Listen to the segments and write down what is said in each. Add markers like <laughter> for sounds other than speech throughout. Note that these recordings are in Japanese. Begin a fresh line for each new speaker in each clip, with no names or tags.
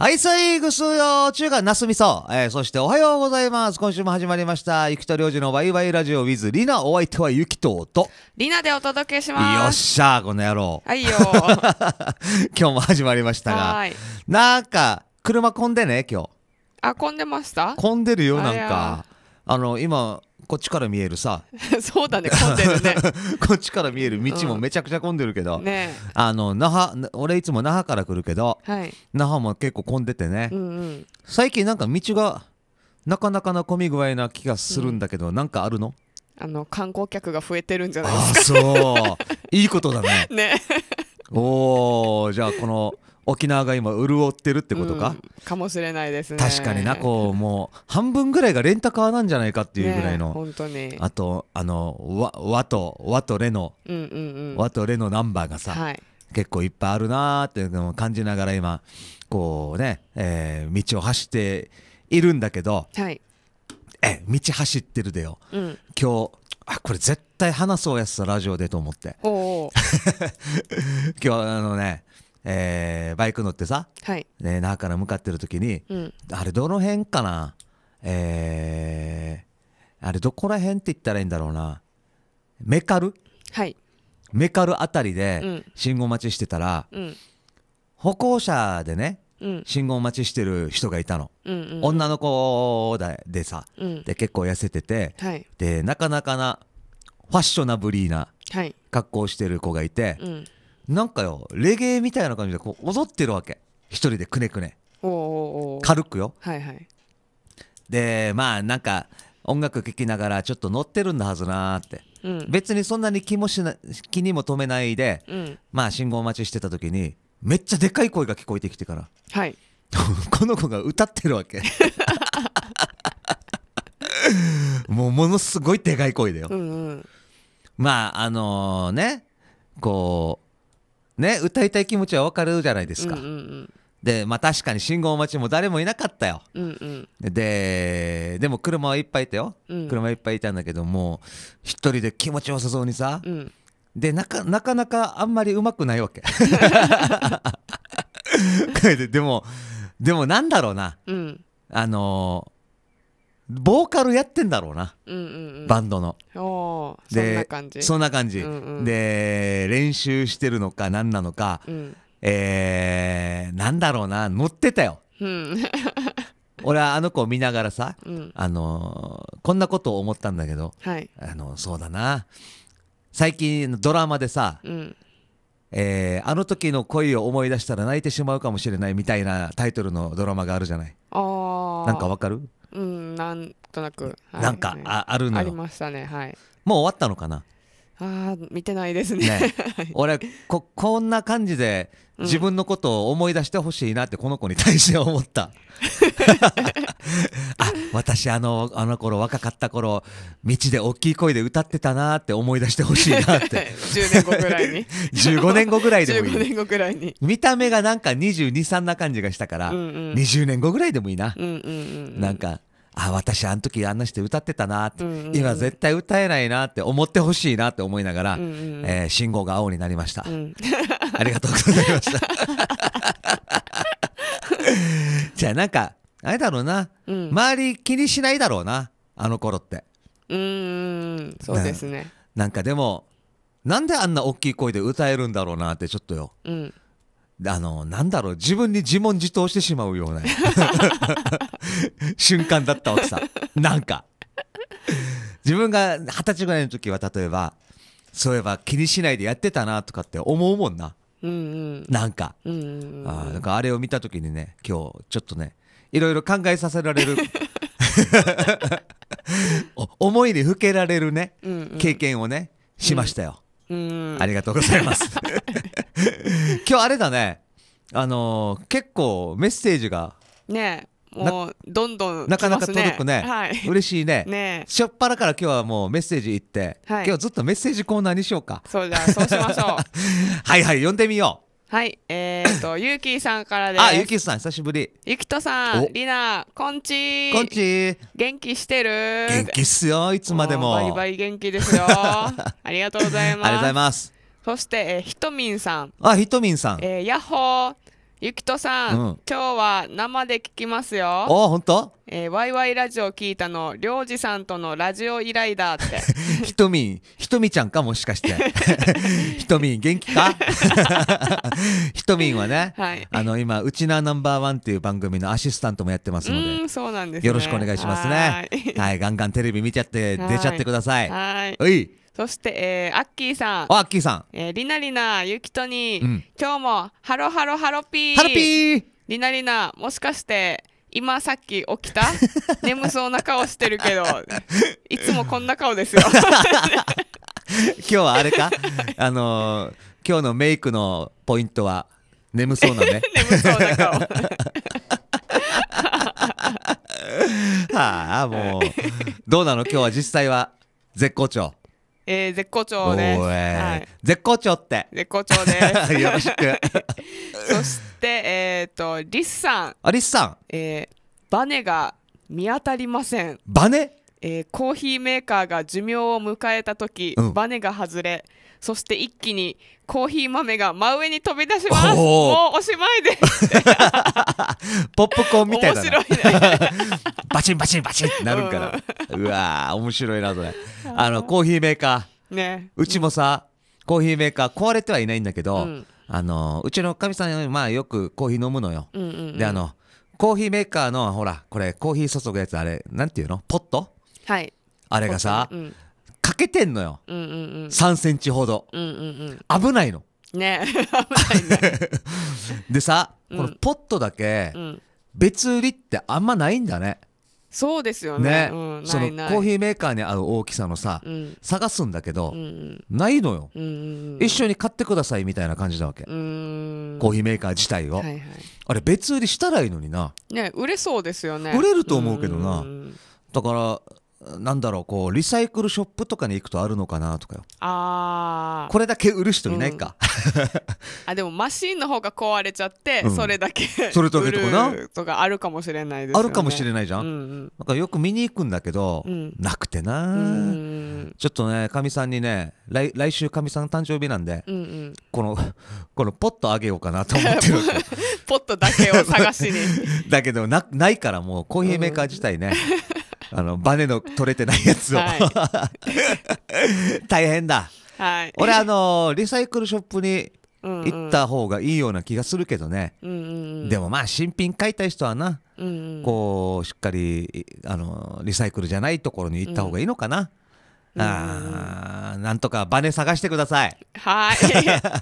はい、最グ
すよ、中華なすみそ。えー、そしておはようございます。今週も始まりました、ゆきとりょうじのバイワイラジオ with りな、お相手はゆきとと。
りなでお届けします。よっ
しゃこの野郎。はいよ <laughs> 今日も始まりましたが。はい。なんか、車混んでね、今日。
あ、混んでました
混んでるよ、なんか。あの、今、こっちから見えるさ
<laughs> そうだね混
んでるね <laughs> こっちから見える道もめちゃくちゃ混んでるけど、うんね、あの那覇俺いつも那覇から来るけど、はい、那覇も結構混んでてね、うんうん、最近なんか道がなかなかな混み具合な気がするんだけど、うん、なんかあるの
あの観光客が増えてるんじゃないで
すかそういいことだね <laughs> ねおおじゃあこの沖縄が今潤ってるってことか、うん、
かもしれないですね確かにな
こうもう半分ぐらいがレンタカーなんじゃないかっていうぐらいの、ね、本当にあとあの和和と和とレの、
うんうんうん、和
とレのナンバーがさ、はい、結構いっぱいあるなーっていうのを感じながら今こうね、えー、道を走っているんだけど、はい、え道走ってるでよ、うん、今日あこれ絶対話そうやつさラジオでと思って
<laughs> 今日
あのねえー、バイク乗ってさ、はいね、那覇から向かってる時に、うん、あれどの辺かなえー、あれどこら辺って言ったらいいんだろうなメカルはいメカルあたりで信号待ちしてたら、うん、歩行者でね信号待ちしてる人がいたの、
うんうん、女
の子でさ、うん、で結構痩せてて、はい、でなかなかなファッショナブリーな格好してる子がいて、はい、なんかよレゲエみたいな感じでこう踊ってるわけ一人でくねくね軽くよ、はいはい、でまあなんか音楽聴きながらちょっと乗ってるんだはずなって、うん、別にそんなに気もしな気にも留めないで、うん、まあ信号待ちしてた時にめっちゃでかい声が聞こえてきてから、はい、<laughs> この子が歌ってるわけ <laughs> もうものすごいでかい声だよ、うんうん、まああのー、ねこうね歌いたい気持ちはわかるじゃないですか、うんうんうんでまあ確かに信号待ちも誰もいなかったよ、うんうん、ででも車はいっぱいいたよ、うん、車いっぱいいたんだけども一人で気持ちよさそうにさ、うん、でなかなかなかあんまりうまくないわけ <laughs> でもでもなんだろうな、うん、あのー、ボーカルやってんだろうな、
うんうんうん、バンドのでそんな感じ、うんうん、
で練習してるのか何なのか、うん、えー、なんだろうな乗ってたよ、うん、<laughs> 俺はあの子を見ながらさ、うん、あのー、こんなことを思ったんだけど、はい、あのそうだな最近のドラマでさ、うんえーあの時の恋を思い出したら泣いてしまうかもしれない」みたいなタイトルのドラマがあるじゃない
あなんかわかる、うんなんとなく、はいなんかああるのありもうましたねはい
終わったのかな
あー見てないですねね <laughs> 俺
ここんな感じで自分のことを思い出してほしいなってこの子に対して思った <laughs> あ私あのあの頃若かった頃道で大きい声で歌ってたなって思い出してほしいなって10 <laughs> 年後ぐらいに15年後ぐらいでもいい15年後ぐらいに見た目がなんか223な感じがしたから、うんうん、20年後ぐらいでもいいな、う
んうんうん、
なんかあ私あの時あんな人歌ってたなって、うんうん今絶対歌えないなって思ってほしいなって思いながら、うんうん、えー、信号が青になりました、う
ん、<laughs> ありがとうございました <laughs>
じゃあなんかあれだろうな、うん、周り気にしないだろうなあの頃って
うんそうですね
なんかでもなんであんな大きい声で歌えるんだろうなってちょっとよ、うん、あの、なんだろう、自分に自問自答してしまうような瞬間だったわけさ。なんか。自分が二十歳ぐらいの時は、例えば、そういえば気にしないでやってたなとかって思うもんな。
うんうん、なんか、うんうんあなん
かあれを見た時にね、今日ちょっとね、いろいろ考えさせられる <laughs> 思いにふけられるね、うんうん、経験をね、しましたよ。うんありがとうございます <laughs> 今日あれだねあのー結構メッセージが
ねえもうどんどん、なかなか届くねはい嬉しいねね
しょっぱらから今日はもうメッセージ行って、はい今日ずっとメッセージコーナーにしようかそ
うあそうしましょう
<laughs> はいはい呼んでみよう
はい、えー、っと、<coughs> ゆうきさんからです。あ、ゆうき
さん、久しぶり。
ゆきとさん、りな、こんちこんち元気してる元
気っすよ、いつまでも。バリバリ
元気ですよ。<laughs> ありがとうございます。ありがとうございます。そして、えー、ひとみんさん。あ、
ひとみんさん。
えー、やっほー。ゆきとさん、うん、今日は生で聞きますよ。あ、本当？えー、ワイワイラジオ聞いたの、りょうじさんとのラジオ依頼だって。
<laughs> ひとみん、ひとみちゃんかもしかして。<laughs> ひとみん、元気か <laughs> ひとみんはね、はい、あの、今、うちなナンバーワンっていう番組のアシスタントもやってますので、
そうなんです、ね、よろしくお願いしますね。はいはい、
ガンガンテレビ見ちゃって、出ちゃってください。
はい。はいそして、えー、アッキーさん。あ、アッキーさん。えー、りなりな、ゆきとに、うん、今日も、ハロハロハロピー。ハロピーりなりな、もしかして、今さっき起きた <laughs> 眠そうな顔してるけど、<laughs> いつもこんな顔ですよ。
<laughs> 今日はあれかあのー、今日のメイクのポイントは、眠そうなね。眠そうな顔。はあ、もう、どうなの今日は実際は、絶好調。
えー、絶好調です、は
い、絶好調って絶好調です <laughs> よろしく <laughs>
そしてえっ、ー、とリスさんあリスさんえー、バネが見当たりませんバネえー、コーヒーメーカーが寿命を迎えた時、うんバネが外れそして一気にコーヒー豆が真上に飛び出しますおもうおしまいです <laughs> ポップコーンみたいだ面な白いね
<laughs> バチンバチンバチンってなるから、うわー面白いなそれあのコーヒーメーカーねうちもさコーヒーメーカー壊れてはいないんだけど、うんあのうちのかみさんまあよくコーヒー飲むのよ、うん
うんうんであの
コーヒーメーカーのほらこれコーヒー注ぐやつあれなんていうのポット
はい、あれがさ、うん、
欠けてんのよ、うんうんうん、3センチほど、うんうんうん、危ないのね <laughs> 危ないね <laughs> でさ、このポットだけ、別売りってあんまないんだね
そうですよね、ねうん、そのコーヒー
メーカーに合う大きさのさ、うん、探すんだけど、うん、ないのよ、
うんうん、一
緒に買ってくださいみたいな感じなわけコーヒーメーカー自体を、はいはい、あれ別売りしたらいいのにな
ね売れそうですよね売れると思
うけどな、だからなんだろうこうリサイクルショップとかに行くとあるのかなとかよ
あこ
れだけ売る人いないか、うん、
あでもマシンの方が壊れちゃって、うん、それだけそれだけとかなとかあるかもしれないです、ね、あるかも
しれないじゃん、うんうん、なんかよく見に行くんだけど、うん、なくてなちょっとねかみさんにね来来週かみさん誕生日なんで、うんうん、このこのポットあげようかなと思ってる <laughs> ポットだけを探しに <laughs> だけどなないからもうコーヒーメーカー自体ね、うんあのバネの取れてないやつを、はい、<laughs> 大変だ、はい、俺あのリサイクルショップに
行った
方がいいような気がするけどね、
うんうん、でも
まあ新品買いたい人はな、
う
んうん、
こうしっかりあのリサイクルじゃないところに行った方がいいのかな、うん、あなんとかバネ探してください
はい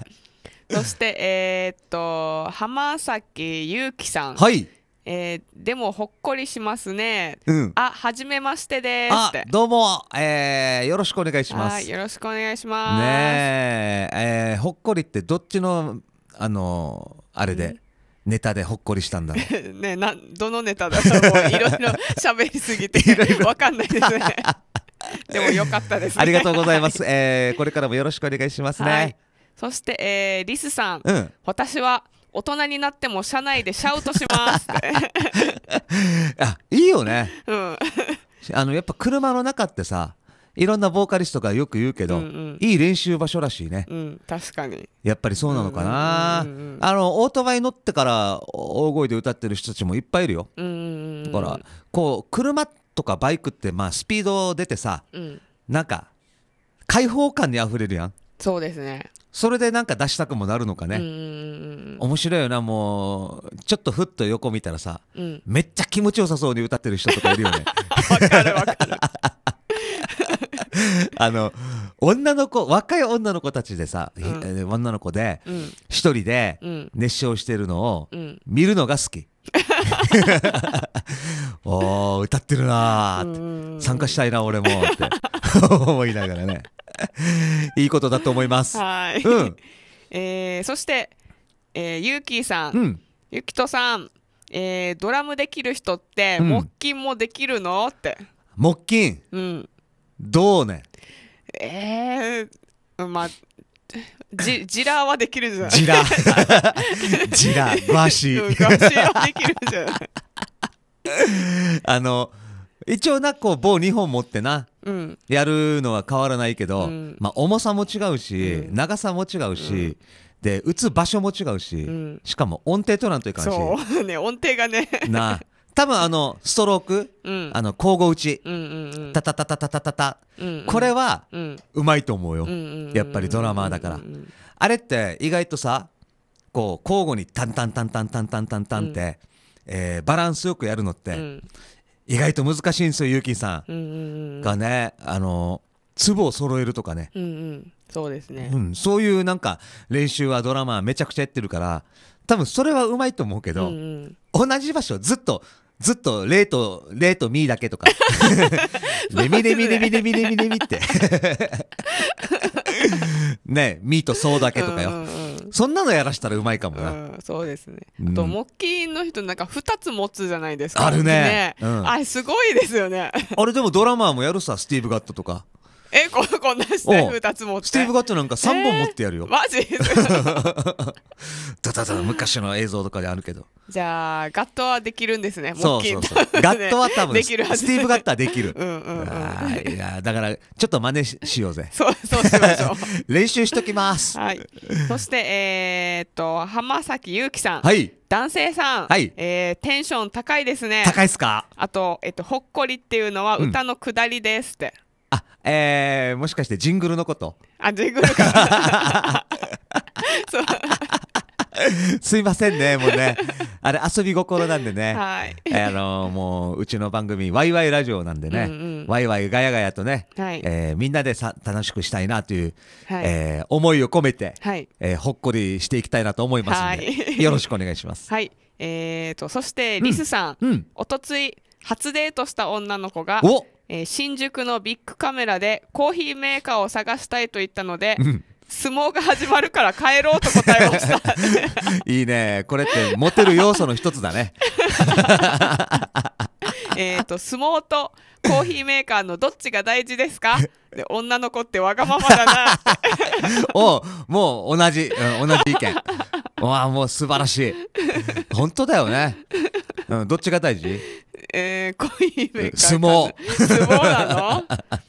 <laughs> そしてえー、っと浜崎ゆうきさんはいえー、でもほっこりしますね。うん、あ、はじめましてです。
どうも、えー、よろしくお願いします。よ
ろしくお願いします。
ねえー、ほっこりってどっちのあのー、あれで。うんネタでほっこりしたんだ <laughs>
ねなどのネタだとう <laughs> いろいろ喋りすぎてわかんないですね <laughs> でもよかったです、ね、ありがとうござ
います、えー、これからもよろしくお願いしますね、はい、
そして、えー、リスさん、うん、私は大人になっても社内でシャウトします <laughs>
あいいよね、うん、あのやっぱ車の中ってさいろんなボーカリストがよく言うけど、うんうん、いい練習場所らしいね、う
ん、確かに
やっぱりそうなのかな、うんうんうん、あのオートバイ乗ってから大声で歌ってる人たちもいっぱいいるよ、
うんうん
うん、だから
こう車とかバイクってまあスピード出てさ、うん、なんか開放感にあふれるやん
そうですね
それでなんか出したくもなるのかね面白いよなもうちょっとふっと横見たらさ、うん、めっちゃ気持ちよさそうに歌ってる人とかいるよね <laughs> あの女の子若い女の子たちでさ、うん、女の子で一、うん、人で熱唱してるのを見るのが好き。<laughs> おー歌ってるなーって参加したいな俺もって <laughs> 思いながらね。<laughs> いいことだと思います。はい。うん、
えー、そして、えー、ゆうきーさん、うん、ゆきとさん、えー、ドラムできる人って、うん、木琴もできるのって。
木琴うん。どうね
えー、まあ、じ、ジラはできるじゃないジラ。ジラ、ー <laughs> シ。和紙はできるじゃない。
<laughs>
あの、一応な、こう、棒2本持ってな、やるのは変わらないけど、うん、まあ、重さも違うし、うん、長さも違うし、うん、で打つ場所も違うし、しかも音程となんといかんしそ
うね音程がね
な多分あのストローク、
あの交互打ち、タタタタ
タタタこれはうまいと思うよ、やっぱりドラマーだから、あれって意外とさこう交互にタンタンタンタンタンタンタンって、えー、バランスよくやるのって、意外と難しいんですよゆうきんさ
んが
ねあの粒を揃えるとかね、
うんうん、そうですね、う
ん、そういうなんか練習はドラマめちゃくちゃやってるから多分それはうまいと思うけど、うんうん、同じ場所ずっとずっと0と0とミーだけとかレミレミレミレミレミレミって <laughs> ねミーとそうだけとかよ、そんなのやらしたらうまいかもな、う
ん、そうですね、あと木の人なんか二つ持つじゃないですかあるね、ねうん、あれすごいですよね
あれでもドラマーもやるさスティーブ・ガットとか
えここんなして2つ
持ってスティーブ・ガットなんか3本持ってやるよ、えー、マ
ジ
だただ昔の映像とかであるけど
じゃあガットはできるんですね。そうそうそう。ガットは多分できるはずスティーブガットはできる。うんうん、うん、い
やだからちょっと真似ししようぜ。そうそうしましょう。<laughs> 練習しときます。はい。そ
してえー、っと浜崎ゆうきさん。はい。男性さん、はい、えー、テンション高いですね。高いっすか。あとえっとほっこりっていうのは歌のくだりですって。うん
あ、えー、もしかしてジングルのこと
あ、ジングルか。<laughs>
そう <laughs> すいませんね、もうね。あれ、遊び心なんでね。
はい。あ
のー、もう、うちの番組、ワイワイラジオなんでね、うんうん、ワイワイガヤガヤとね、はい、えー、みんなでさ楽しくしたいなという、はい、えー、思いを込めて、はい、えほっこりしていきたいなと思いますので、<laughs> よろしくお願いします。
はい。えーと、そして、リスさん、うんうん、おとつい、初デートした女の子が、えー、新宿のビッグカメラでコーヒーメーカーを探したいと言ったので、うん相撲が始まるから帰ろうと答
えました <laughs> いいねこれってモテる要素の一つだね
<laughs> えっと相撲とコーヒーメーカーのどっちが大事ですかで女の子ってわがままだな
<laughs> おもう同じ、うん、同じ意見わあもう素晴らしい本当だよね、うん、どっちが大事
えー、コーヒーメーカー相撲相撲なの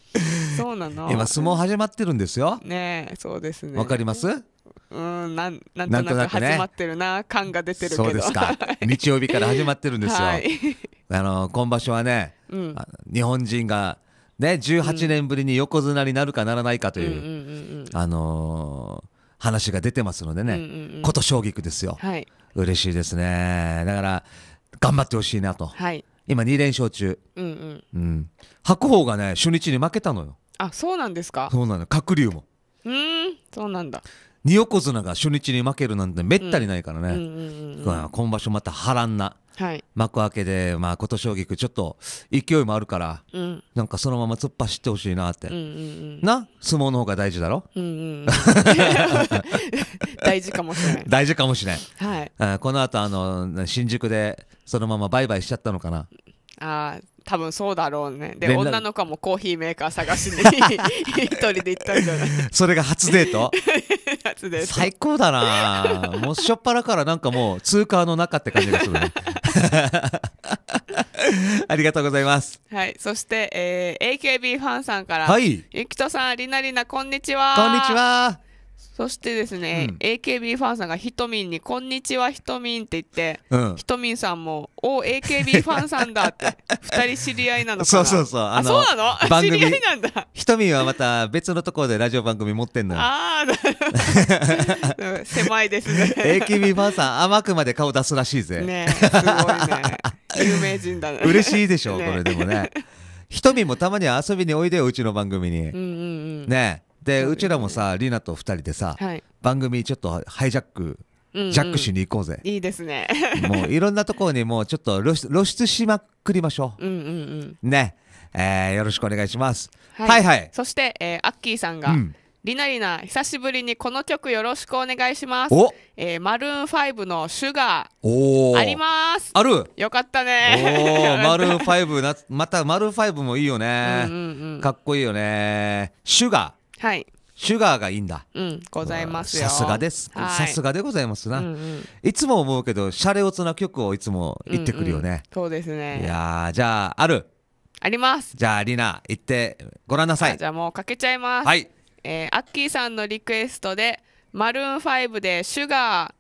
そうなの今相撲始ま
ってるんですよねそうですねわかりますう
んなんなんとなく始まってるな、ね、感が出てるそうですか日曜日から始まってるんですよ、はい、
あの今場所はね、うん、日本人がね18年ぶりに横綱になるかならないかという、あのー話が出てますのでね、琴こと将棋ですよ、はい、嬉しいですねだから頑張ってほしいなと、はい、今2連勝中、
うん、
白鵬がね初日に負けたのよ
あそうなんですか
そうなの鶴竜も
うんそうなんだ
2横綱が初日に負けるなんてめったにないからね、今場所また波乱な、はい、幕開けで、まあ、琴将棋ちょっと勢いもあるから、うん、なんかそのまま突っ走ってほしいなって、うんうんう
ん、な
相撲の方が大事だろ、う
んうんうん、大事かも
し
れない大事かもしれない、はい、あこの後あの新宿でそのままバイバイしちゃったのかな
あ多分そうだろうねで女の子もコーヒーメーカー探しに <laughs> 一人で行ったんじゃないそれが初デート <laughs> 初デート最高
だなもうしょっぱらからなんかもう通貨の中って感じがするね <laughs> ありがとうございます。
はい、そして、えー、AKB ファンさんから、はい、ゆきとさん、りなりな、こんにちは。こんにちは。そしてですね、うん、AKB ファンさんがひとみんに「こんにちはひとみん」って言って、うん、ひとみんさんも「お AKB ファンさんだ」って2 <laughs> 人知り合いなのかなそうそうそうあそうなの知り合いなんだ
ひとみんはまた別のところでラジオ番組持ってんのよ
あ
あ <laughs> 狭いですね
AKB ファンさん甘くまで顔出すらしいぜ
ね
すごいね
<laughs> 有名人だね嬉しいでしょ、ね、これでもね
ひとみんもたまには遊びにおいでようちの番組に、うんうんう
ん、ね
えで、うちらもさりなと2人でさ、はい、番組ちょっとハイジャック
ジャックしに行こうぜ。いいですね。
もういろんなところにもうちょっと露出しまくりましょう。うんうんうん、ね、えー、よろしくお願いします。はい、はい、はい、
そして、えー、アッキーさんが、うん、りなりな久しぶりにこの曲よろしくお願いします。おえー、マルーン5のシュガー。おあります。ある。よかったね。おマルーン
5なまたマルーン5もいいよね、うんうんうん、かっこいいよね。シュガー。はい。シュガーがいいんだ。
うん、ございますさすがです。さすが
でございますな、うんうん。いつも思うけど、シャレオツな曲をいつも言ってくるよね。うんうん、
そうですね。い
やじゃあ、あるあります。じゃあ、リナ、行ってごらんなさい。
じゃあ、もうかけちゃいます。はい。えー、アッキーさんのリクエストで、マルーン5でシュガー、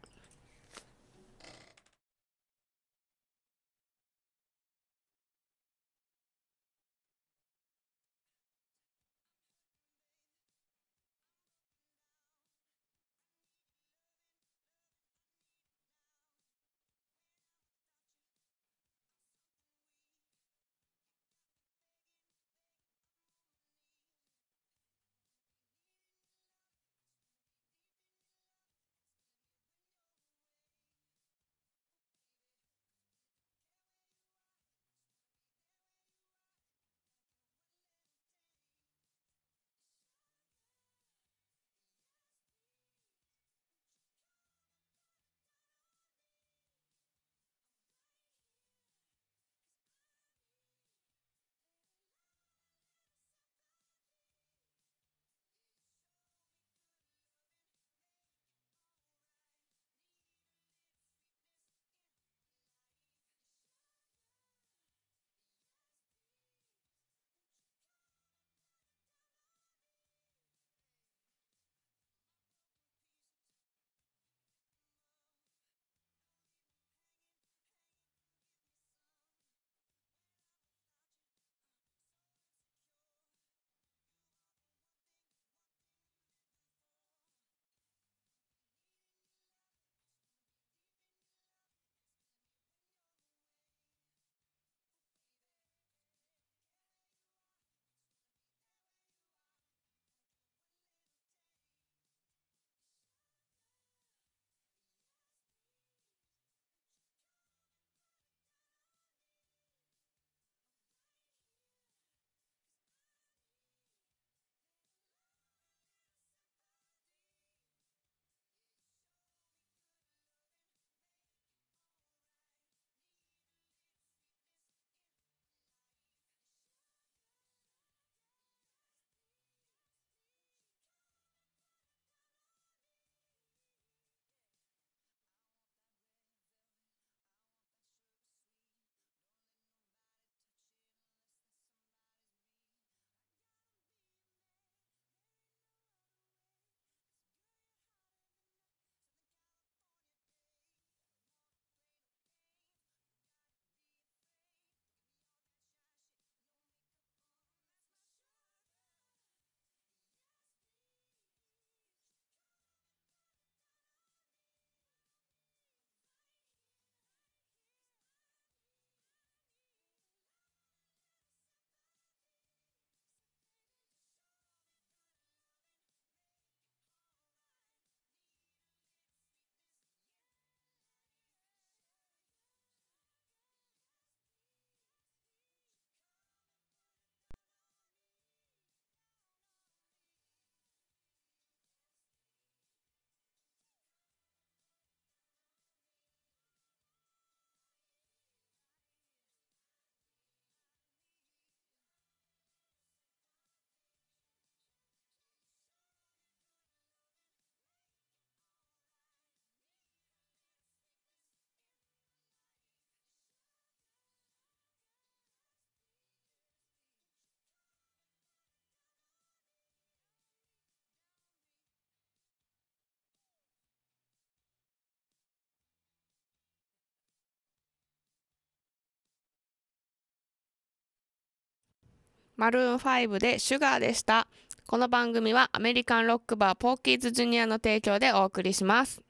マルーン5でシュガーでした。この番組はアメリカンロックバーポーキーズジュニアの提供でお送りします。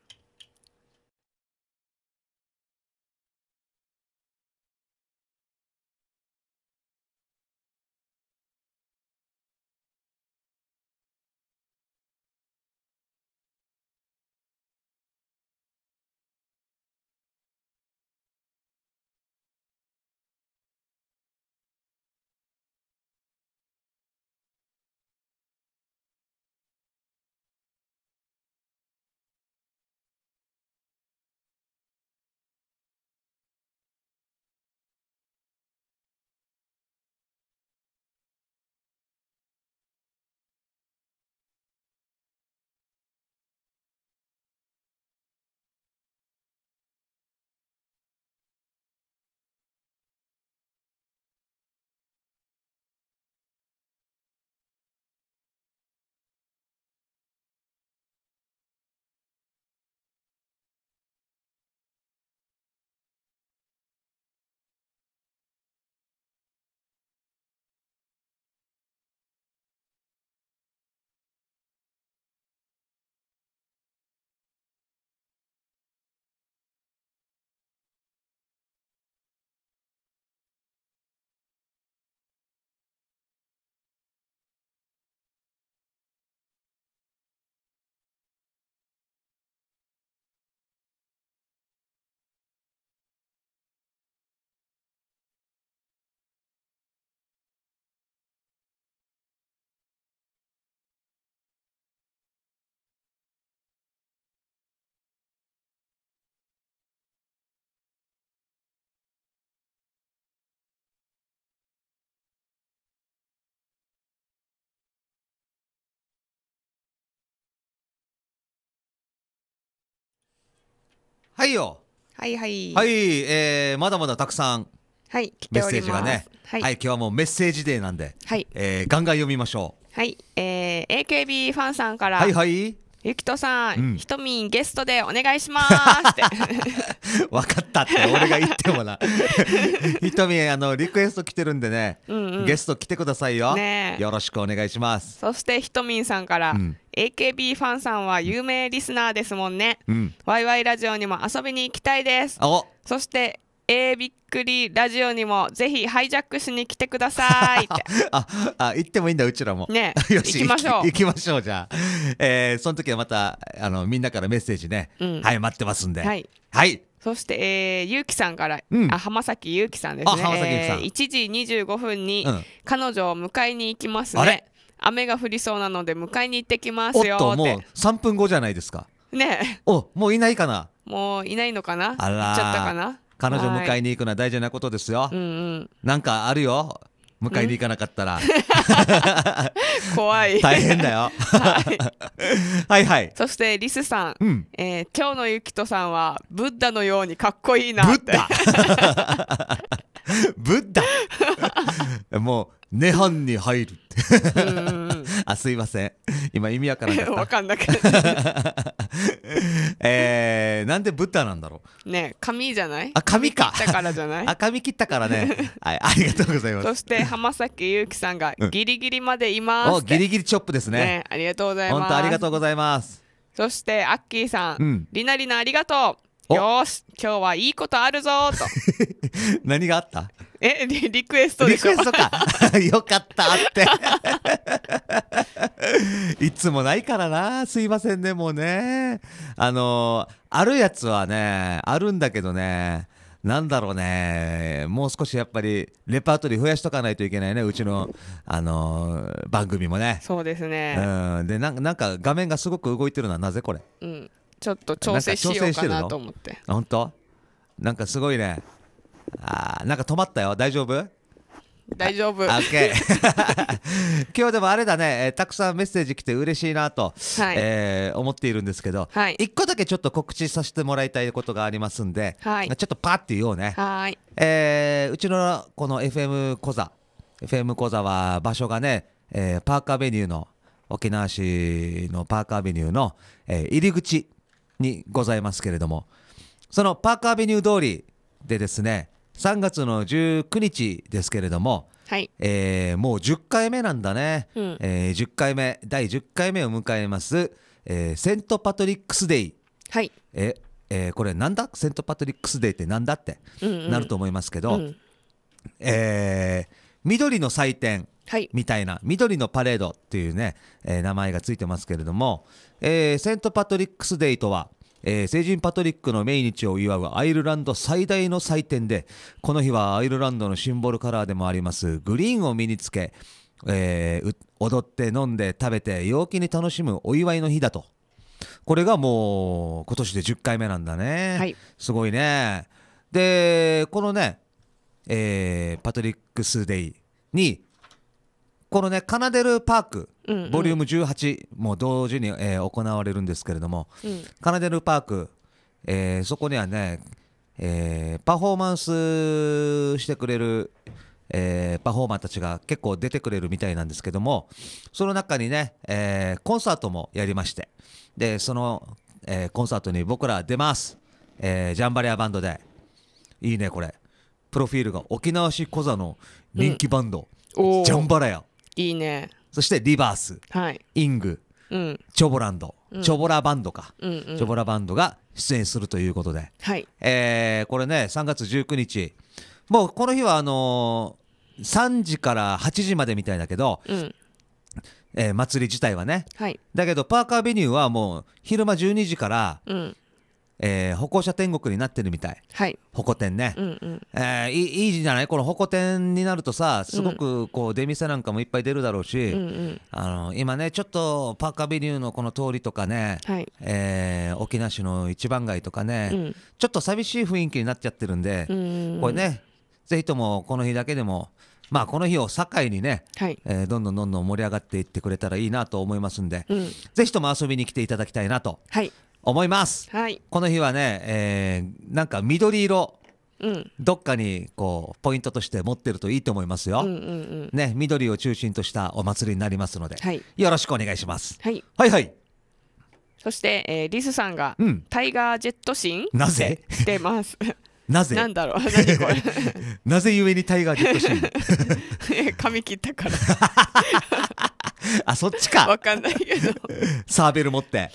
はいよ。はいはい。は
い、えー、まだまだたくさん。
はい、メッセージがね、はい、はい、今日
はもうメッセージデーなんで、はい、えー、ガンガン読みましょ
う。はい、えー、AKB ファンさんから、はいはい、ゆきとさん、うん、ひとみんゲストでお願いしますって
分 <laughs> かったって俺が言ってもな <laughs>
ひとみんあのリクエスト来てるんでね、うんうん、ゲスト来てくださいよ、ね、よろしくお願いします
そしてひとみんさんから、うん、AKB ファンさんは有名リスナーですもんね、うん、ワイワイラジオにも遊びに行きたいですそしてえびっくりラジオにもぜひハイジャックしに来てくださいっ
て <laughs> ああ行ってもいいんだうちらもね <laughs> よし行きましょう行きましょうじゃあ、えー、その時はまたあのみんなからメッセージね、うん、はい待ってますんではい、
はいそして、えー、ゆうきさんから、うん、あ浜崎ゆうきさんですね、えー、1時25分に、彼女を迎えに行きますね雨が降りそうなので迎えに行ってきますよもう
3分後じゃないですかねおもういないかな
もういないのかなあら行っちゃったかな彼女迎え
に行くのは大事なことですよ、はい、なんかあるよ迎えに行かなかったら
<laughs> 怖い大変だよはい、はいはいそしてリスさん、うん、えー、今日のゆきとさんはブッダのようにかっこいいなブッダ <laughs> ブッ
ダもう涅槃に入るあすいません今意味わからなかった <laughs> わかんなかったえー、なんでブッダなんだろう。ね、髪じゃない。あ、髪か。だからじゃない。あ、髪切ったからね。<laughs> はい、ありがとうございます。そし
て浜崎ゆうきさんがギリギリまでいます、お、ギ
リギリチョップですね。ね、ありが
とうございます。本当ありがとう
ございます。
そしてアッキーさん、うんりなりのありがとう。よし、今日はいいことあるぞと。
<laughs> 何があった？
えリクエストでしょリクエストか <laughs> よかったっ
ていつもないからなすいませんねもうねあのあるやつはねあるんだけどねなんだろうね、もう少しやっぱりレパートリー増やしとかないといけないね、うちの、あのー、番組もね。そうですね。うん、でな、なんか画面がすごく動いてるのはなぜこれ、
うん、ちょっと調整しようかなと思って。
本当なんかすごいね、あなんか止まったよ大丈夫
大丈夫。OK <laughs>
今日でもあれだね、えーたくさんメッセージ来て嬉しいなと、はいえー思っているんですけど、はい個だけちょっと告知させてもらいたいことがありますんで、はいちょっとパッて言おうね。はい。えーうちのこの FM 講座 FM 講座は場所がね、えーパーカーベニューの沖縄市のパーカーベニューの、えー入り口にございますけれどもそのパーカーベニュー通りでですね、3月の19日ですけれども、はいえー、もう10回目なんだね、うんえー、10回目第10回目を迎えます、えー、セント・パトリックス・デイ、はいえー、これなんだセント・パトリックス・デイってなんだって、なると思いますけど、うん、えー、緑の祭典みたいな、はい、緑のパレードっていうね、えー、名前がついてますけれども、えー、セント・パトリックス・デイとは「えー、聖人パトリックの命日を祝うアイルランド最大の祭典で、この日はアイルランドのシンボルカラーでもありますグリーンを身につけ、えー、踊って飲んで食べて陽気に楽しむお祝いの日だと。これがもう今年で10回目なんだね。はい、すごいね。で、このね、えー、パトリックスデイに、このね、カナデルパーク、ボリューム18も同時に、えー、行われるんですけれども、うん、カナデルパーク、えー、そこにはね、えー、パフォーマンスしてくれる、えパフォーマーたちが結構出てくれるみたいなんですけどもその中にね、えコンサートもやりましてでその、えコンサートに僕ら出ます、えジャンバレアバンドでいいねこれプロフィールが沖縄市コザの人気バンド、うん、ジャンバラヤいいねそしてリバース、はい、イング、うん、チョボランド、うん、チョボラバンドか、うんうん、チョボラバンドが出演するということで、はいえー、これね3月19日もうこの日はあのー、3時から8時までみたいだけど、うんえー、祭り自体はね、はい、だけどパーカービニューはもう昼間12時から、うんえー、歩行者天国になってるみたい、はい、歩行ね、うんうん、えー、いいじゃないこの歩行天になるとさすごくこう出店なんかもいっぱい出るだろうし、うんうん、あの今ねちょっとパーカービニューのこの通りとかね、はい、えー、沖縄市の一番街とかね、うん、ちょっと寂しい雰囲気になっちゃってるんで、うんうん、これねぜひともこの日だけでもまあ、この日を境にね、はいえー、どんどんどんどん盛り上がっていってくれたらいいなと思いますんで、うん、ぜひとも遊びに来ていただきたいなと、はい思います、はい、この日はね、えー、なんか緑色うん、どっかにこうポイントとして持ってるといいと思いますよ、うんうんうん、ね、緑を中心としたお祭りになりますので、はい、よろしくお願いします、はい、はいはい
そして、えー、リスさんが、うん、タイガージェットシンなぜ出ます <laughs> なぜなんだろう <laughs>
なぜゆえにタイガージェットシン <laughs> 髪切ったから <laughs> あそっちかわかんないけど <laughs> サーベル持って、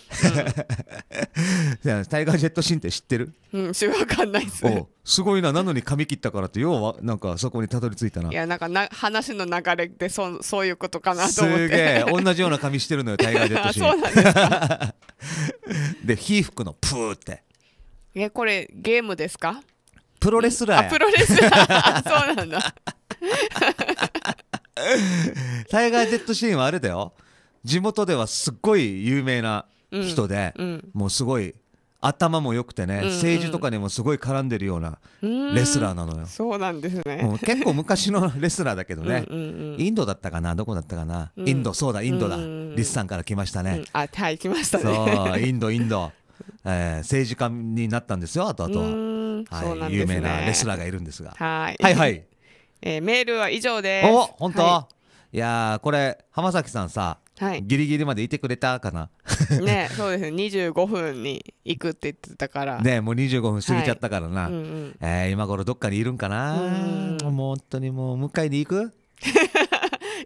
うん、タイガー・ジェット・シンって知ってる
うん分かんないっすね
すごいななのに髪切ったからって要はなんかそこにたどり着いた
ないやなんかな話の流れでそそういうことかなと思ってすげえ <laughs> 同じような髪してるのよタイガー・ジェット・シンそうなんですか
でのプーって
えこれゲームですかプロレスラープロレスラーそうなんだ
タイガー・ジェット・シーンはあれだよ地元ではすっごい有名な人で、うんうん、もうすごい頭も良くてね、うんうん、政治とかにもすごい絡んでるような
レスラーなのよ。そうなんですね結構
昔のレスラーだけどねうん、インドだったかなどこだったかな、うん、インドそうだインドだ、うん、リスさんから来ましたね。うん、
あはい来ましたね。そうイン
ドインド、<laughs> えー、政治家になったんですよあとあとは、はい、ね、有名なレスラーがいるんですが
はいはいはいえー、メールは以上ですお本当、は
い、いやこれ浜崎さんさはい、ギリギリまでいてくれたかな
ねそうですね25分に行くって言ってたからねも
う25分過ぎちゃったからな、え今頃どっかにいるんかなもう本当にもう迎えに行く <laughs>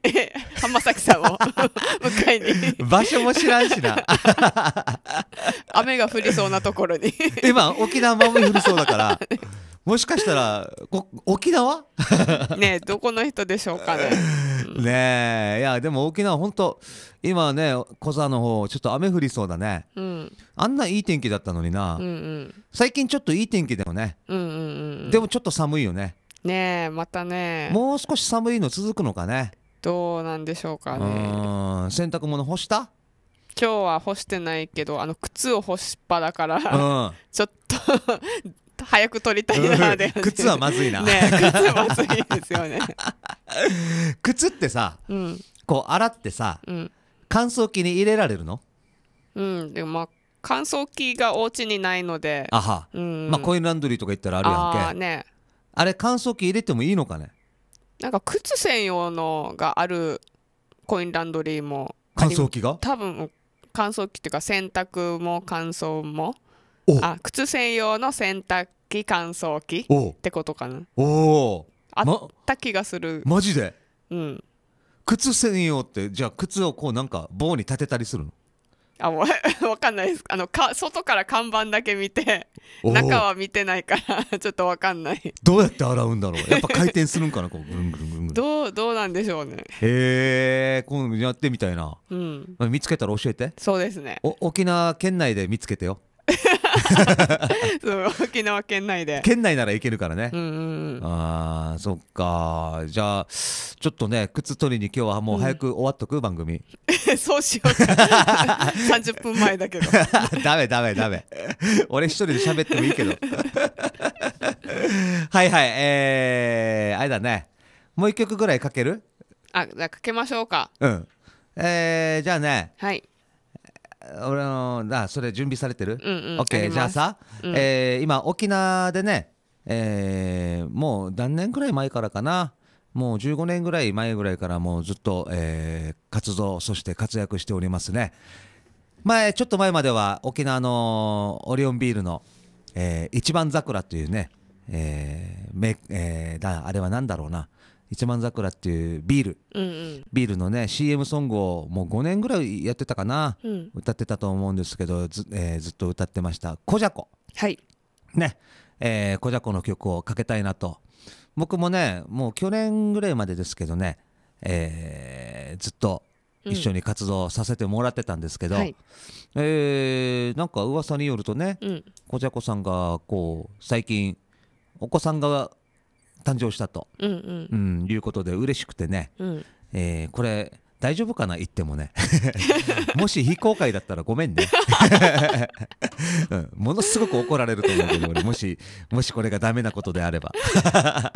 え浜崎さんを <laughs> 迎えに場所も知らんしな雨が降りそうなところに <laughs> 今沖縄も雨降りそうだからもしかしたら沖縄 <laughs> ねどこの人でしょうかね。
ねえいやでも沖縄本当今ね小沢の方ちょっと雨降りそうだね、うん、あんないい天気だったのにな、うんうん、最近ちょっといい天気だよね、
うんうんうん、で
もちょっと寒いよね
ねえまたね
もう少し寒いの続くのかね
どうなんでしょうかね
うん洗濯物干
した今日は干してないけどあの靴を干しっぱだから、うん、<laughs> ちょっと早く取りたいなで、ね、靴はまずいな、ね、靴まずいですよ
ね <laughs> 靴ってさ、うん、こう洗ってさ、うん、乾燥機に入れられるの
うんでもまあ乾燥機がお家にないので
あは、うん、まあコインランドリーとか行ったらあるやんけあ,、ね、あれ乾燥機入れてもいいのかね
なんか靴専用のがあるコインランドリーも乾燥機が多分乾燥機っていうか洗濯も乾燥もあ靴専用の洗濯機乾燥機ってことかな
おおあっ
た気がする、ま、マジでうん
靴専用ってじゃあ靴をこうなんか棒に立てたりするの
あもう <laughs> わかんないですあのか外から看板だけ見て中は見てないから <laughs> ちょっとわかんない
どうやって洗うんだろうやっぱ回転するんかなこうぐるんぐるんぐるん
どうどうなんでしょうね
へえこうやってみたいな、うん、見つけたら教えてそうですねお沖縄県内で見つけてよ
<laughs> そう沖縄県内で
県内なら行けるからね、うんうん、あそっかじゃあちょっとね靴取りに今日はもう早く終わっとく、うん、番組
<laughs> そうしようか30 <laughs> 分前だけど
ダメダメダメ俺一人で喋ってもいいけどはいはいえー、あれだねもう一曲ぐらいかける
あじゃあかけましょうかうんえー、じゃあねはい
俺のあそれ準備されてる、うんうん、じゃあさ、うん、えー、今沖縄でね、えー、もう何年くらい前からかなもう15年ぐらい前ぐらいからもうずっと、えー、活動そして活躍しておりますね前ちょっと前までは沖縄のオリオンビールの、えー、一番桜というね、えーめえー、だあれは何だろうな一番桜っていうビール、うんうん、ビールのね CM ソングをもう5年ぐらいやってたかな、うん、歌ってたと思うんですけどずえー、ずっと歌ってました「こじゃこ」はいねえー、こじゃこの曲をかけたいなと僕もねもう去年ぐらいまでですけどね、えー、ずっと一緒に活動させてもらってたんですけど、うんはい、えー、なんか噂によるとね、うん、こじゃこさんがこう最近お子さんが誕生したと、うんうん、うん、いうことで嬉しくてね、うん、えー、これ大丈夫かな言ってもね <laughs> もし非公開だったらごめんねうん、ものすごく怒られると思うけどもしもしこれがダメなことであれば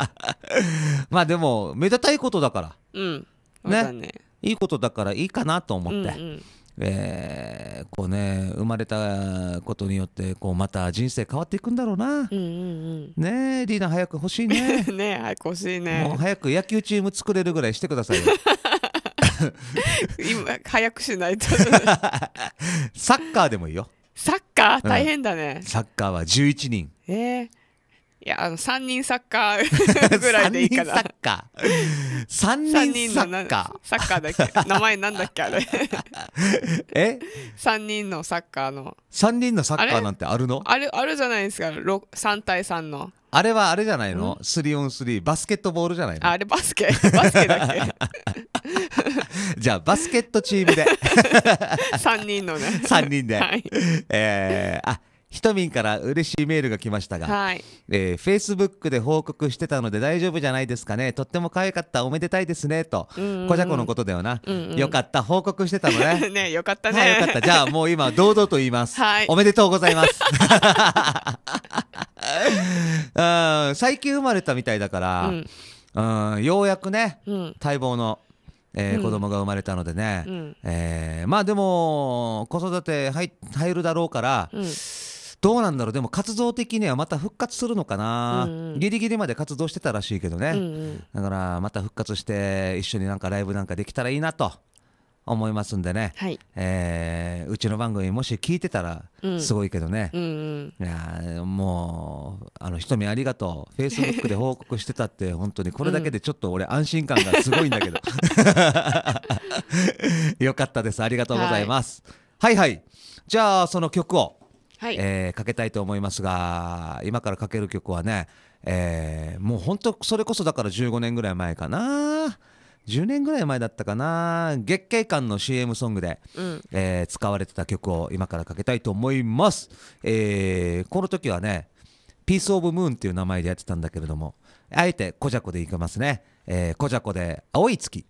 <laughs> まあでもめでたいことだから、う
ん、ね、ね、
いいことだからいいかなと思って、うんうんえー、こうね生まれたことによってこうまた人生変わっていくんだろうな、うんうんうん、ねリーナ早く欲しいね <laughs> ね早く欲しいねもう早く野球チーム作れるぐらいしてくださいよ
今早くしないと
<laughs> サッカーでもいいよ
サッカー大変だね、うん、サッカーは11人ええーいや、あの、3人サッカー <laughs> ぐらいでいいかな。3人サッカー ?3 人サッカーサッカーだっけ名前なんだっけあれ <laughs> え ?3 人のサッカーの。
3人のサッカーなんてあるの
あれあるじゃないですか。3対3の。
あれはあれじゃないの ?3on3、バスケットボールじゃないのあれバスケバスケだっけ <laughs> じゃあバスケットチームで。3人のね。3人で。はい、えー、あひとみんから嬉しいメールが来ましたが、はい、えー、Facebook で報告してたので大丈夫じゃないですかね。とっても可愛かった、おめでたいですね、と。こじゃこのことだよな、うんうん、よかった、報告してたのね。
<laughs> ねよかったね、はい。よかった。じゃあ
もう今、堂々と言います。はい、おめでとうございます。<laughs> 最近生まれたみたいだから、うん、うんようやくね、うん、待望の、えー、うん、子供が生まれたのでね、うん、えー、まあでも子育て入入るだろうから、うどうなんだろうでも活動的にはまた復活するのかな、うんうん、ギリギリまで活動してたらしいけどね、うんうん、だからまた復活して一緒になんかライブなんかできたらいいなと思いますんでね、はい、えー、うちの番組もし聞いてたらすごいけどね、うんうんうん、いやもうあの瞳ありがとうフェイスブックで報告してたって本当にこれだけでちょっと俺安心感がすごいんだけど <laughs> <laughs> よかったですありがとうございます、はい、はいはいじゃあその曲をはい、えー、かけたいと思いますが今からかける曲はね、えー、もうほんとそれこそだから15年ぐらい前かな10年ぐらい前だったかな月経館の CM ソングで、うん、えー、使われてた曲を今からかけたいと思います、えこの時はね「ピース・オブ・ムーン」っていう名前でやってたんだけれどもあえて「コジャコ」でいきますね「えー、コジャコ」で「青い月」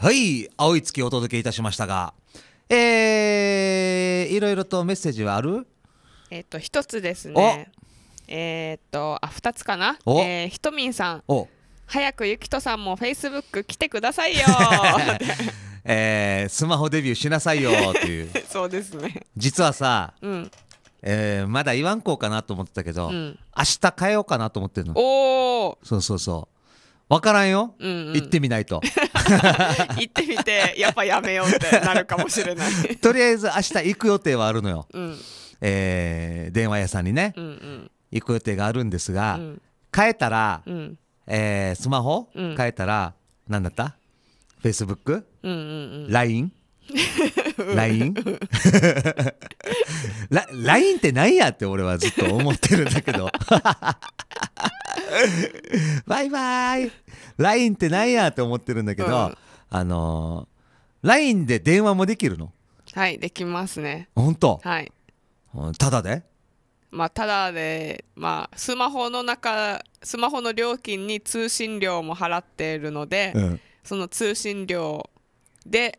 はい、青い月をお届けいたしましたが、えー、いろいろとメッセージはある
えっ、と、一つですね。えっ、と、あ、二つかな。えー、ひとみんさん。早くゆきとさんもフェイスブック来てくださいよ <laughs>
えー、スマホデビューしなさいよっていう
<laughs> そうですね
実はさ、うん、えー、まだ言わんこうかなと思ってたけど、うん、明日変えようかなと思ってるの
おお
そうそうそうわからんよ、うんうん、行ってみないと。
<laughs>
行ってみて、やっぱやめようってなるかもしれな
い。<laughs> とりあえず明日行く予定はあるのよ。うん、えー、電話屋さんにね、うんうん、行く予定があるんですが、うん、変えたら、うん、えー、スマホ、変えたら、何だったフェイスブック、
k l i n うんうんう
ん LINE?LINE ってないやって俺はずっと思ってるんだけどバイバイ LINE ってないやって思ってるんだけど、うん、あのー、LINE で電話もできるの
はいできますね本当はいただでまあただでまあスマホの中スマホの料金に通信料も払っているので、うん、その通信料で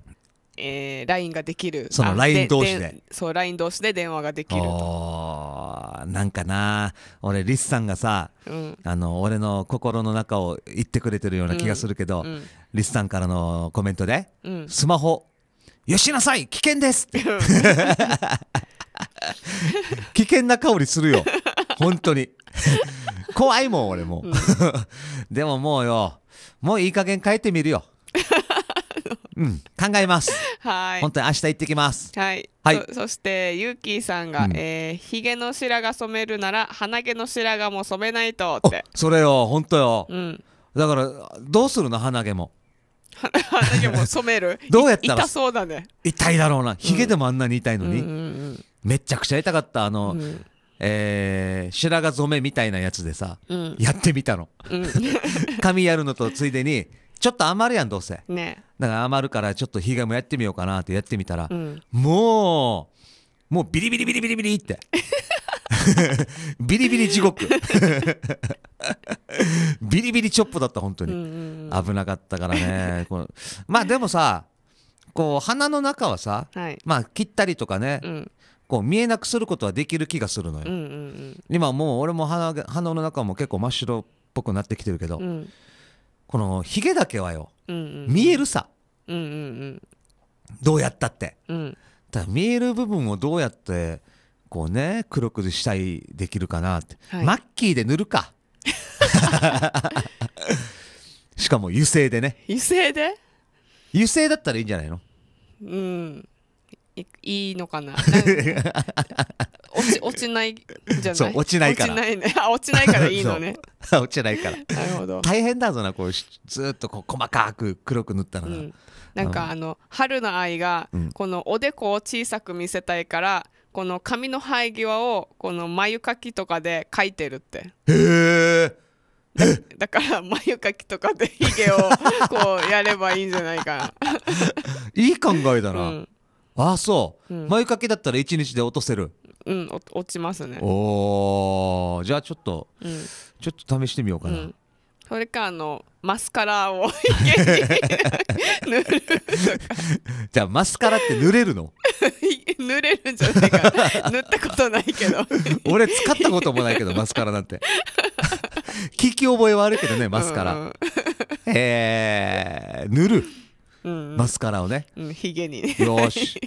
えー、LINE ができるその LINE 同士でそう LINE 同士で電話ができる
となんかな俺リスさんがさ、うん、あの俺の心の中を言ってくれてるような気がするけど、うんうん、リスさんからのコメントで、スマホよしなさい危険です」<laughs> 危険な香りするよ本当に怖いもん俺も、<laughs> でももうよもういい加減帰ってみるようん、考えます。はい。本当に明日行ってきます。はい。はい。そ
してゆうきーさんが、うん、えー、ひげの白髪染めるなら鼻毛の白髪も染めないとって。
それよ、本当よ。うん。だからどうするの鼻毛も。
鼻毛も染める。<laughs> どうやったら。痛そうだね。
痛いだろうな。ひげでもあんなに痛いのに。う
ん、
めちゃくちゃ痛かったあの。うんえー、白髪染めみたいなやつでさ、うん、やってみたの、
うん、<laughs>
髪やるのとついでにちょっと余るやんどうせ、ね、だから余るからちょっと被害もやってみようかなってやってみたら、うん、もうもうビリビリビリビリビリって <laughs> ビリビリ地獄ビリビリチョップだった本当に、うんうんうん、危なかったからねまあでもさこう鼻の中はさ、はい、まあ切ったりとかね、うん、こう見えなくすることはできる気がするのよ、うんうんうん、今もう俺も鼻鼻の中も結構真っ白っぽくなってきてるけど、うんこのヒゲだけはよ、うんうん見えるさ、
うんうんうん、
どうやったって、うん、だ見える部分をどうやってこうね黒くしたいできるかなって、はい、マッキーで塗るか <laughs> しかも油性でね
油性で
油性だったらいいんじゃないの
うんいいのかな <laughs> 落ち落ちないじゃないそう落ちないから落ちないね落ちないからいいのね <laughs>
<laughs> 落ちないからなるほど大変だぞなこうずっとこう細かく黒く塗ったの、うん、なんかあ
の春の愛が、このおでこを小さく見せたいから、この髪の生え際をこの眉かきとかで描いてるって
へえだから
眉かきとかでひげをこうやればいいんじゃないかな
<laughs> いい考えだな、うん、ああそう、うん、眉かきだったら一日で落とせる
うん落ちますね
おおじゃあちょっと、うん、ちょっと試してみようかな、う
ん、それかあのマスカラを <laughs>
じゃあマスカラって塗れるの
<laughs> 塗れるんじゃないか塗ったことないけ
ど <laughs> 俺使ったこともないけどマスカラなんて聞き覚えはあるけどねマスカラ、うんうん、え塗る、うんうん、マスカラをね、う
ん、に、ね、よし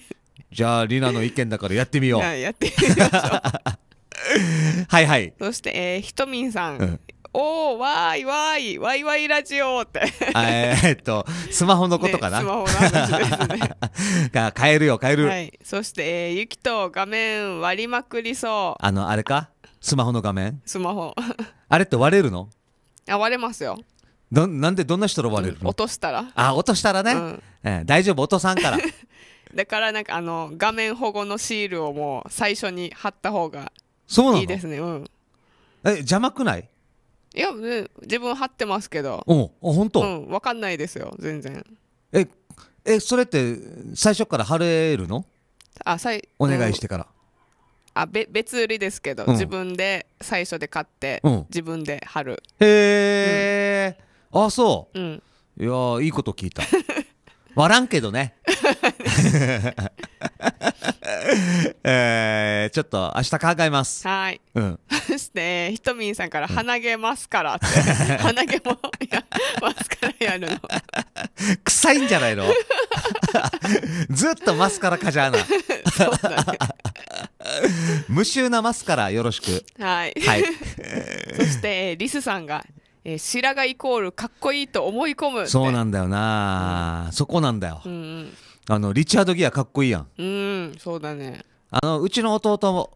じゃあリナの意見だからやってみよう <laughs> やっ
てみましょう <laughs> はいはいそして、えー、ひとみんさん、うんおーわーいわーいわいわいラジオって
えっとスマホのことかな、ね、スマホの話ですね <laughs> 変えるよ変える、はい、
そして、えー、ゆきと画面割りまくりそ
うあのあれかスマホの画面スマホあれって割れるの
あ割れますよ
どなんでどんな人ら割れるの、うん、落としたらあ落
としたらね、うん、
えー、大丈夫落とさんから
だからなんかあの画面保護のシールをもう最初に貼った方がそういいですねうんえ邪魔くないいや、ね、自分貼ってますけどうんあ本当うん分かんないですよ全然
ええそれって最初から貼れるの
あさいお願いしてから、うん、あべ別売りですけど、うん、自分で最初で買って、うん、自分で貼る
へえ、あそう、うん、いやいいこと聞いた <laughs> 笑んけどね。<laughs> えー、ちょっと明日考えます。はい。うん。
そして、ひとみんさんから、鼻毛マスカラって、<laughs> 鼻毛もや、マスカラやるの。
臭いんじゃないの <laughs> ずっとマスカラかじゃな。無臭なマスカラよろしく。
はい。はい、そして、リスさんが、えー、白髪イコールかっこいいと思い込むそう
なんだよな、うん、そこなんだよ、うんうん、あのリチャード・ギアかっこいいやん
うんそうだね
あのうちの弟も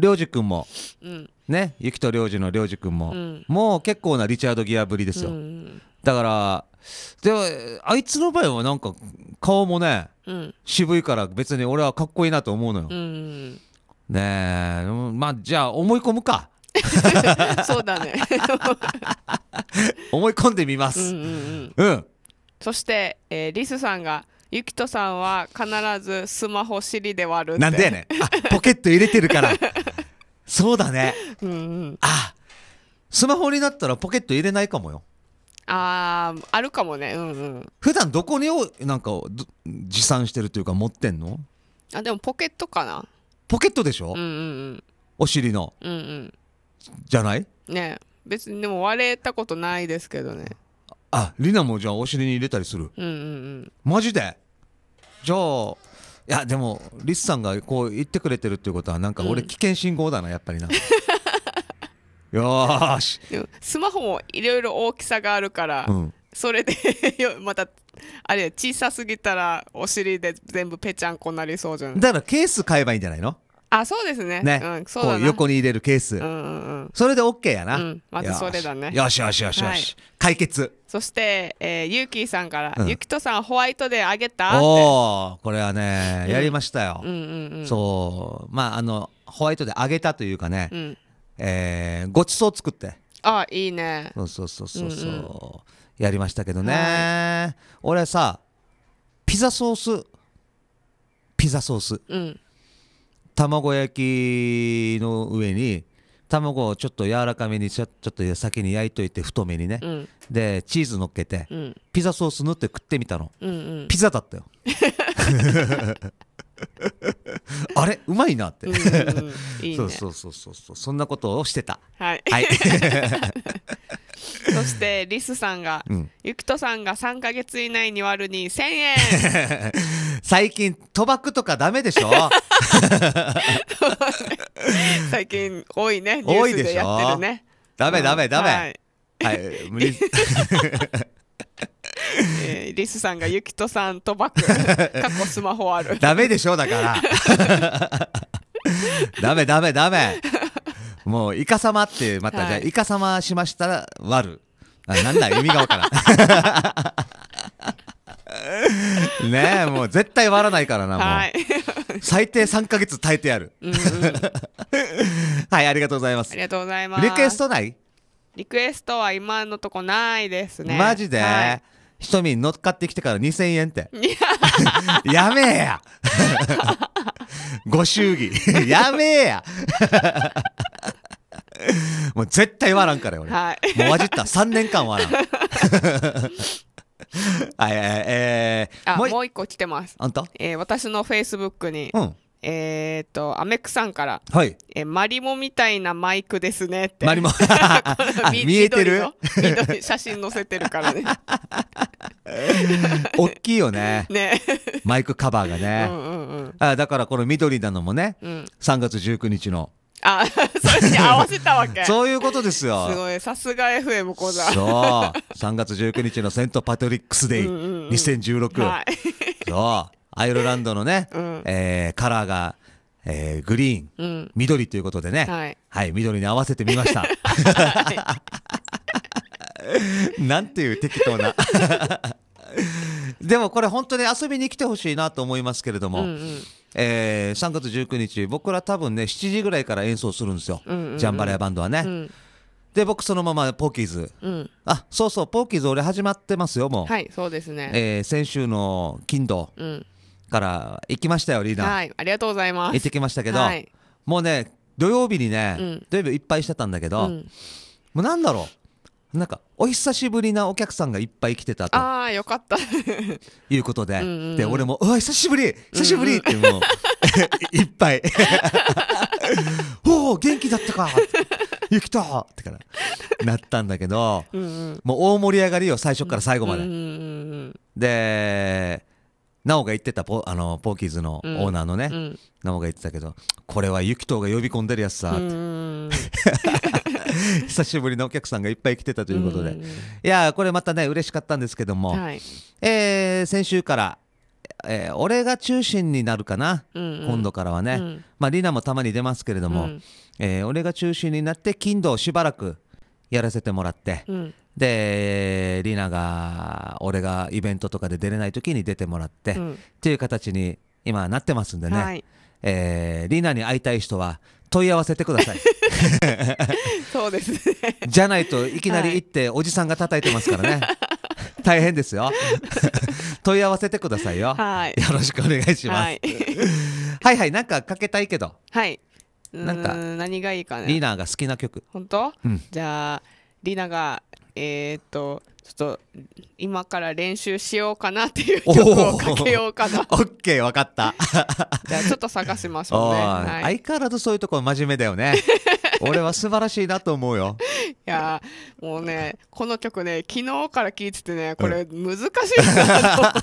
良二君も、うん、ねゆきと良二の良二君も、うん、もう結構なリチャード・ギアぶりですよ、うんうん、だからであいつの場合はなんか顔もね、うん、渋いから別に俺はかっこいいなと思うのよ、う
んうん、ね
えまあじゃあ思い込むか
<laughs> そうだね
<laughs> 思い込んでみます。うん、うんうん、
そして、えー、リスさんが、ゆきとさんは必ずスマホ尻で割るなんでやね
ん。ポケット入れてるから。<laughs> そうだね。うん、うん、あ、スマホになったらポケット入れないかもよ。
あーあるかもねうんうん普段
どこにをなんか持参してるというか持ってんの
あでもポケットかな
ポケットでしょうんうん
うんお尻のうんうんじゃないね別にでも割れたことないですけどね
あリナもじゃあお尻に入れたりする
うんうんうん
マジでじゃあいやでもリスさんがこう言ってくれてるっていうことはなんか俺危険信号だな、やっぱりな <laughs> よーし
スマホもいろいろ大きさがあるから、うんそれで <laughs> よまたあれ小さすぎたらお尻で全部ぺちゃんこなりそうじゃんだ
からケース買えばいいんじゃないの
あそうですねね、うん、そうこう横
に入れるケース、うんうんうん、それで OK やな、うん、まずそれだねよしよしよしよし、はい、解決
そして、えー、ゆうきーさんから「うん、ゆきとさんホワイトであげた?」
おおこれはねやりましたよ、うんうんうん、そうまああのホワイトであげたというかね、うん、えー、ごちそう作って
あいいねそう
そうそうそうそう、うんうん、やりましたけどね、はい、俺さピザソースピザソース、うん卵焼きの上に卵をちょっと柔らかめにちょっと先に焼いといて太めにね、うん、でチーズのっけて、うん、ピザソース塗って食ってみたの、うんうん、ピザだったよ <laughs> あれうまいなって、うんうんいいね、そうそうそうそうそんなことをしてたはい、はい、
<laughs> そしてリスさんが、うん、ゆきとさんが3か月以内に割るに1000円
<laughs> 最近賭博とかダメでしょ <laughs>
最近多いね <laughs> 多いでしょてるねダメダメダメ、
はい、無理
<laughs> えリスさんがゆきとさん賭博過去スマホあるダ
メでしょだからダメダメダメもうイカ様ってまた、じゃあイカ様しましたら割るなんだ意味がわからん <laughs> ねえもう絶対割らないからなもう、はい、最低3か月耐えてやる、うん <laughs> はいありがとうございますありがとうございますリクエストない
リクエストは今のとこないですねマジで、は
いひとみに乗っかってきてから2000円って。<laughs> やめえやご祝儀やめえやもう絶対笑らんからよ、俺。はい、もうわじった。3年間笑わん。<laughs> はいはい、えー、あもう
一個来てますあんえー、私のフェイスブックに、うん、えー、と、アメックさんから、はい。えマリモみたいなマイクですねって。マリモ <laughs> <laughs> 見えてる写真載せてるからね。
大きいよね。ね。マイクカバーがね。うんうんうん、あだからこの緑なのもね、うん、3月19日の
あ、<laughs> それに合わせたわけ。<laughs> そうい
うことですよ。すご
い、さすが FM 講座。そう。
3月19日のセントパトリックスデイ2016。はい、そう。アイルランドのね、えカラーが、えグリ
ーン、緑ということでね、はい、
はい、緑に合わせてみました。<laughs> なんていう適当な。でもこれ本当に遊びに来てほしいなと思いますけれども、うんうんえー、3月19日僕ら多分ね7時ぐらいから演奏するんですよ、うんうんうん、ジャンバレアバンドはね、うん、で僕そのままポーキーズ、うん、あそうそうポーキーズ俺始まってますよもうは
いそうですね、え
ー、先週の金土から行きましたよリーダーは
いありがとうございます行って
きましたけど、はい、もうね土曜日にね、土曜日いっぱいしてたんだけど、もうなんだろうなんかお久しぶりなお客さんがいっぱい来てたと
ああよかった
いうことで、うんうん、で俺も「おい久しぶり久しぶり!」ってもう
<laughs> いっぱい「
<laughs> おお元気だったか!」ゆきとってからなったんだけどうん、もう大盛り上がりよ最初から最後まで、うんうんうん、でなおが言ってたポあのポーキーズのオーナーのね、な、う、が言ってたけどこれはゆきとうが呼び込んでるやつさ <laughs> 久しぶりのお客さんがいっぱい来てたということで、いやこれまたね嬉しかったんですけども、はい、
え
ー、先週からえー、俺が中心になるかな、うんうん、今度からはね、うん、まあリナもたまに出ますけれども、うん、えー、俺が中心になって金土をしばらくやらせてもらって、うん、でリナが俺がイベントとかで出れない時に出てもらって、うん、っていう形に今なってますんでね、はい、えー、リナに会いたい人は問い合わせてください
<laughs> そうですね <laughs>
じゃないといきなり行っておじさんが叩いてますからね、はい、大変ですよ <laughs> 問い合わせてくださいよ、はい、よろしくお願いします、はい、はいはいなんかかけたい
けどはいなんか何がいいかねリナ
が好きな曲本当、うん、
じゃあリナがえー、っとちょっと今から練習しようかなっていう曲をかけようかな。オッ
ケー分かった。
じゃあちょっと探しましょうね、はい、
相変わらずそういうところ真面目だよね。<laughs> 俺は素晴らしいなと思うよ。
いやもうねこの曲ね昨日から聴いててねこれ難しいなと思っ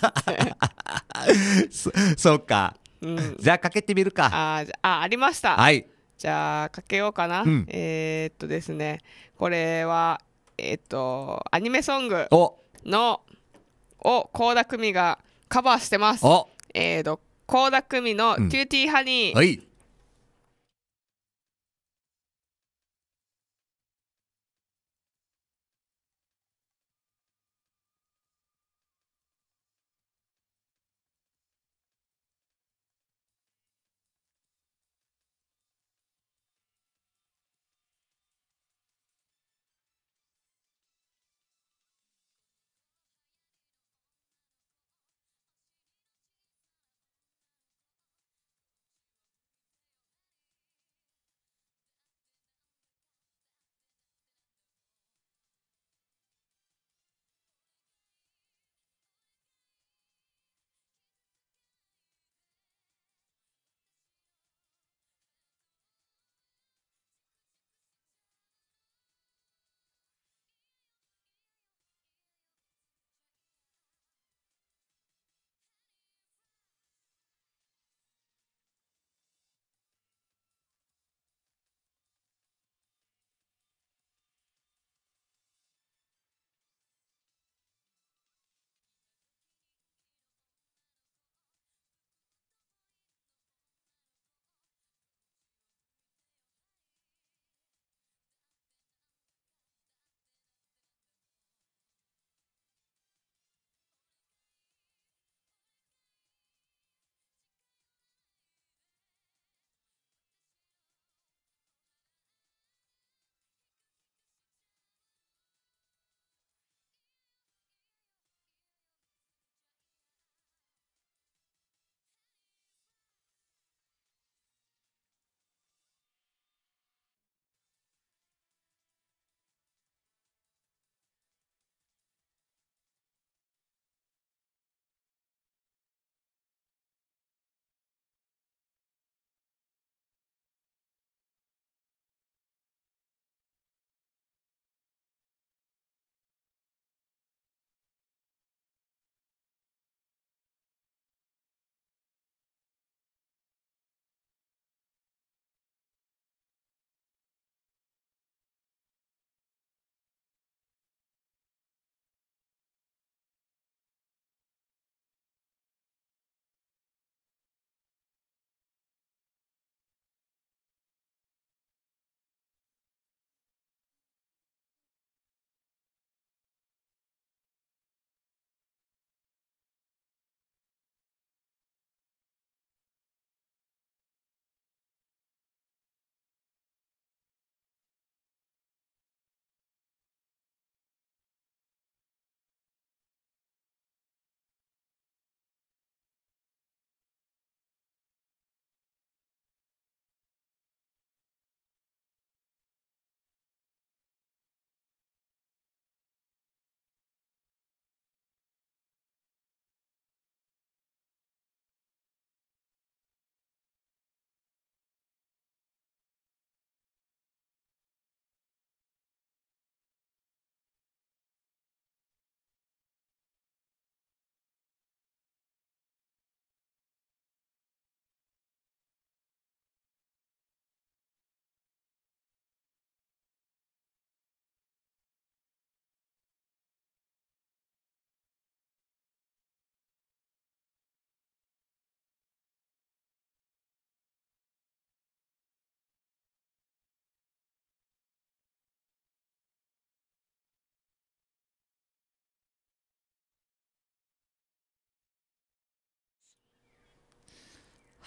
て。<laughs> そうか、うん、じゃあかけてみるか。ああありました。はい。じゃあかけようかな。うん、えー、っとですねこれはえっ、と、アニメソングの、を倖田來未がカバーしてます。えっ、と、倖田來未のキューティーハニー、うんはい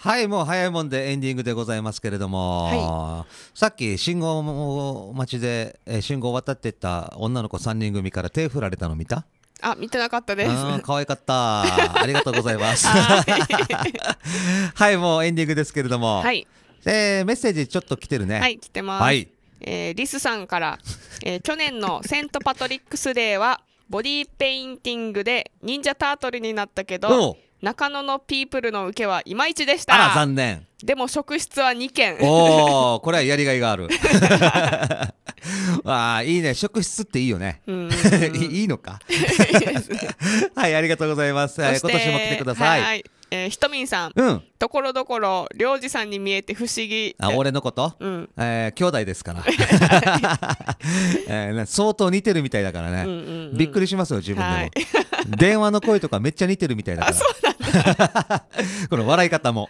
はいもう早いもんでエンディングでございますけれども、はい、さっき信号待ちで信号渡ってった女の子3人組から手振られたの見た
あ、見てなかったです。
可愛かった。<laughs> ありがとうございます。はい、<laughs> はい、もうエンディングですけれども。はい。えー、メッセージちょっと来てるね。はい、
来てます。はい、えー、リスさんから、えー、去年のセントパトリックスデーはボディーペインティングで忍者タートルになったけど。中野のピープルの受けはいまいちでしたあら残念でも職質は2件おおこ
れはやりがいがある <laughs> ああいいね職質っていいよね <laughs> いいのか
<laughs> は
いありがとうございます今年も来てください、はい
えー、ひとみんさん、うん、ところどころ領事さんに見えて不思議
あ俺のこと、うん、えー、兄弟ですから、<laughs> えー、相当似てるみたいだからね、うんうんうん、びっくりしますよ自分でも、はい、<laughs> 電話の声とかめっちゃ似てるみたいだから <laughs> この笑い方も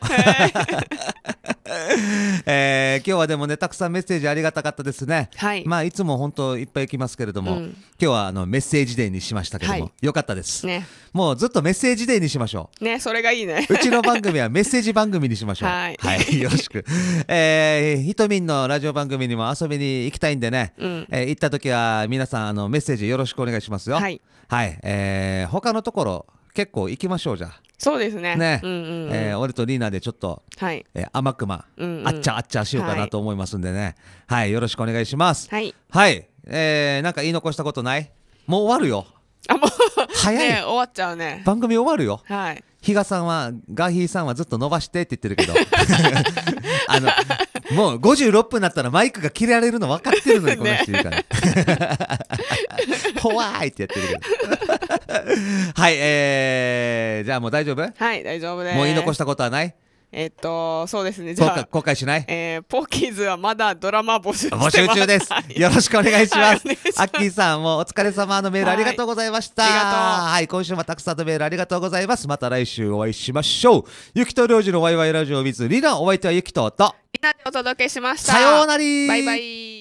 <laughs> えー、今日はでもねたくさんメッセージありがたかったですね、はい、まあいつも本当いっぱい来ますけれども、うん、今日はあのメッセージデーにしましたけども、はい、よかったです、ね、もうずっとメッセージデーにしましょ
うねそれがいいねうちの番組
は <laughs> メッセージ番組にしましょうはい、はい、よろしく <laughs> えー、ひとみんのラジオ番組にも遊びに行きたいんでね、うん、えー、行った時は皆さんあのメッセージよろしくお願いしますよはい、はい、えー、他のところ結構行きましょうじゃあ
そうですねね、うんうんうん、えー、
俺とリーナでちょっと、はいえー、甘くま、うんうん、あっちゃあっちゃしようかなと思いますんでね、はい、はい、よろしくお願いしますはい、はい、えー、なんか言い残したことないもう終わるよあ
もう早い、ね、終わっちゃうね
番組終わるよはい比嘉さんはガーヒーさんはずっと伸ばしてって言ってるけど <laughs> <laughs> あのもう56分になったらマイクが切れられるの分かってるのに <laughs> この人いるから。<laughs> 怖いってやってるけど。<laughs> はい、えー、じゃあもう大丈夫は
い、大丈夫です。もう言い残したことはないえっと、そうですね。じ後ゃ悔あ、
後悔しないえ
ー、ポーキーズはまだドラマ募集募集中です。よろ
しくお願いします。アッキーさんもお疲れ様のメールありがと
うございました。はいありがとう
はい、今週もたくさんのメールありがとうございます。また来週お会いしましょう。ゆきとりょうじのワイワイラジオ w i t リナ、お相手はゆきとと。
なでお届けしました。さようなりバイバイ。